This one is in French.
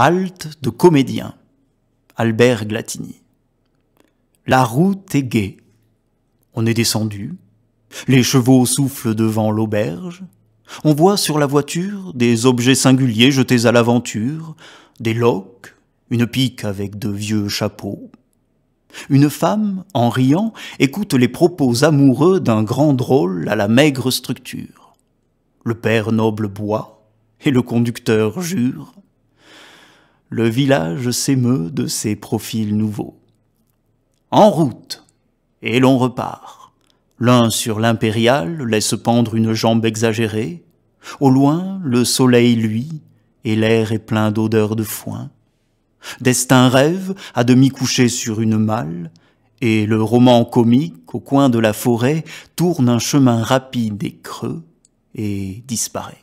halte de comédien, Albert Glatini. La route est gaie. On est descendu. Les chevaux soufflent devant l'auberge. On voit sur la voiture des objets singuliers jetés à l'aventure, des loques, une pique avec de vieux chapeaux. Une femme, en riant, écoute les propos amoureux d'un grand drôle à la maigre structure. Le père noble boit, et le conducteur jure le village s'émeut de ses profils nouveaux. En route Et l'on repart. L'un sur l'impérial laisse pendre une jambe exagérée. Au loin, le soleil luit, et l'air est plein d'odeurs de foin. Destin rêve, à demi couché sur une malle, et le roman comique, au coin de la forêt, tourne un chemin rapide et creux, et disparaît.